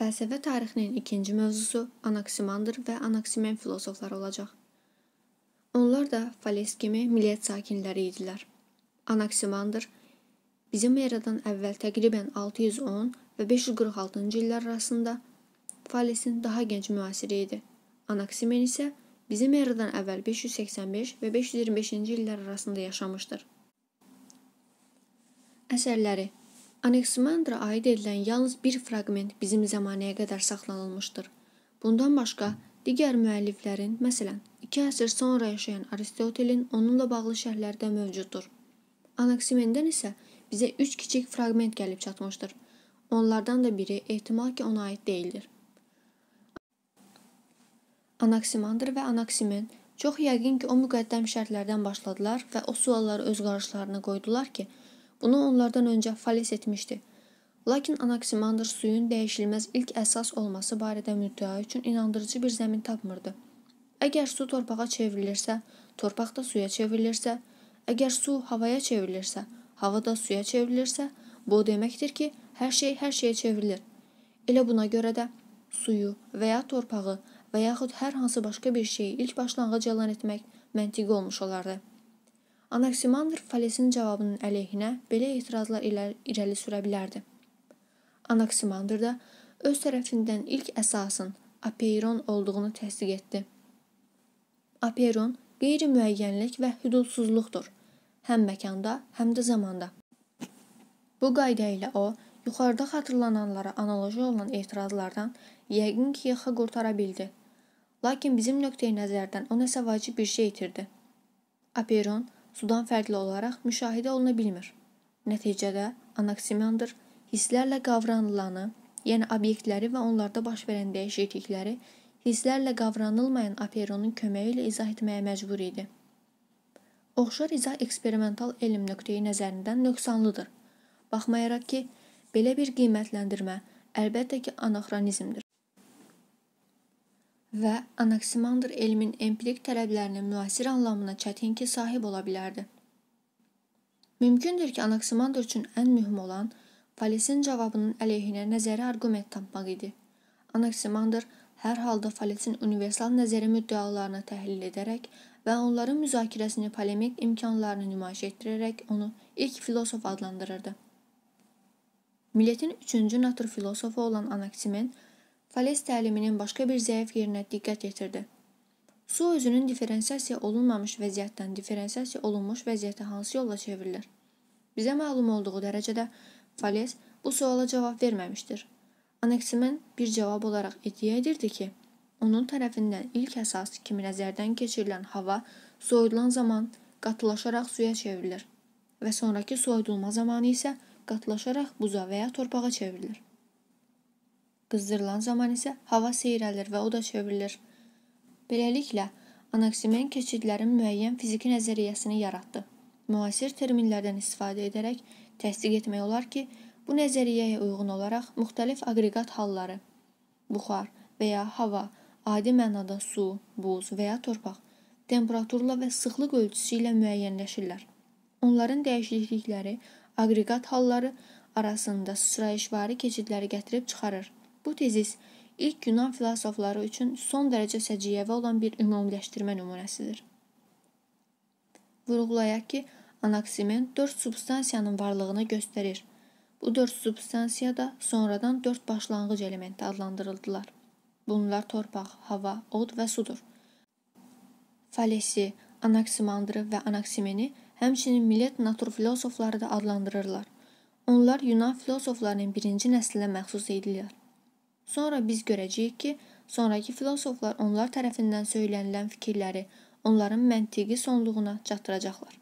Fəlsəfə tarixinin ikinci mövzusu Anaksimandır və Anaksimen filosofları olacaq. Onlar da Fales kimi millət sakinləri idilər. Anaksimandır bizim eradan əvvəl təqribən 610 və 546-cı illər arasında Falesin daha gənc müasiri idi. Anaksimen isə bizim eradan əvvəl 585 və 525-ci illər arasında yaşamışdır. Əsərləri Aneksimandra aid edilən yalnız bir fraqment bizim zəmanəyə qədər saxlanılmışdır. Bundan başqa, digər müəlliflərin, məsələn, 2 əsr sonra yaşayan Aristotelin onunla bağlı şərhləri də mövcuddur. Anaksimendən isə bizə 3 kiçik fraqment gəlib çatmışdır. Onlardan da biri ehtimal ki, ona aid deyildir. Anaksimandr və Anaksimen çox yəqin ki, o müqəddəm şərtlərdən başladılar və o sualları öz qarşılarına qoydular ki, Bunu onlardan öncə Fales etmişdi. Lakin Anaksimandr suyun dəyişilməz ilk əsas olması barədə müddəa üçün inandırıcı bir zəmin tapmırdı. Əgər su torpağa çevrilirsə, torpaq da suya çevrilirsə, əgər su havaya çevrilirsə, hava da suya çevrilirsə, bu o deməkdir ki, hər şey hər şeyə çevrilir. Elə buna görə də suyu və ya torpağı və yaxud hər hansı başqa bir şeyi ilk başlanğıc elan etmək məntiqi olmuş olardı. Anaksimandr Falesin cavabının əleyhinə belə etirazlar irəli sürə bilərdi. Anaksimandr da öz tərəfindən ilk əsasın Apeiron olduğunu təsdiq etdi. Apeiron qeyri-müəyyənlik və hüdudsuzluqdur, həm məkanda, həm də zamanda. Bu qayda ilə o, yuxarıda xatırlananlara analoji olan etirazlardan yəqin ki, yaxa qurtara bildi. Lakin bizim nöqteyi nəzərdən o nəsə vacib bir şey itirdi. Apeiron sudan fərqli olaraq müşahidə oluna bilmir. Nəticədə anaksimyandır hisslərlə qavranılanı, yəni obyektləri və onlarda baş verən dəyişiklikləri hisslərlə qavranılmayan Aperonun köməyi ilə izah etməyə məcbur idi. Oxşar izah eksperimental elm nöqteyi nəzərindən nöqsanlıdır. Baxmayaraq ki, belə bir qiymətləndirmə əlbəttə ki, anaqronizmdir və Anaksimandr elmin empirik tələblərinin müasir anlamına çətin ki sahib ola bilərdi. Mümkündür ki, Anaksimandr üçün ən mühüm olan Falesin cavabının əleyhinə nəzəri arqument tapmaq idi. Anaksimandr hər halda Falesin universal nəzəri müddəalarını təhlil edərək və onların müzakirəsini polemik imkanlarını nümayiş etdirərək onu ilk filosof adlandırırdı. Millətin 3-cü natür filosofu olan Anaksimen Fales təliminin başqa bir zəif yerinə diqqət yetirdi. Su özünün diferensiasiya olunmamış vəziyyətdən diferensiasiya olunmuş vəziyyətə hansı yolla çevrilir? Bizə məlum olduğu dərəcədə Fales bu suala cavab verməmişdir. Anaksimen bir cavab olaraq iddia edirdi ki, onun tərəfindən ilk əsas kimi nəzərdən keçirilən hava soyudulan zaman qatılaşaraq suya çevrilir və sonrakı soyudulma zamanı isə qatılaşaraq buza və ya torpağa çevrilir qızdırılan zaman isə hava seyrəlir və o da çevrilir. Beləliklə, Anaksimen keçidlərin müəyyən fiziki nəzəriyyəsini yaratdı. Müasir terminlərdən istifadə edərək təsdiq etmək olar ki, bu nəzəriyyəyə uyğun olaraq müxtəlif aqreqat halları, buxar və ya hava, adi mənada su, buz və ya torpaq temperaturla və sıxlıq ölçüsü ilə müəyyənləşirlər. Onların dəyişiklikləri aqreqat halları arasında sıçrayışvari keçidləri gətirib çıxarır. Bu tezis ilk Yunan filosofları üçün son dərəcə səciyyəvi olan bir ümumiləşdirmə nümunəsidir. Vurğulayaq ki, anaksimen 4 substansiyanın varlığını göstərir. Bu 4 substansiya da sonradan 4 başlanğıc elementi adlandırıldılar. Bunlar torpaq, hava, od və sudur. Falesi, Anaksimandrı və Anaksimeni həmçinin millət natur filosofları da adlandırırlar. Onlar Yunan filosoflarının birinci nəslinə məxsus edilirlər. Sonra biz görəcəyik ki, sonrakı filosoflar onlar tərəfindən söylənilən fikirləri onların məntiqi sonluğuna çatdıracaqlar.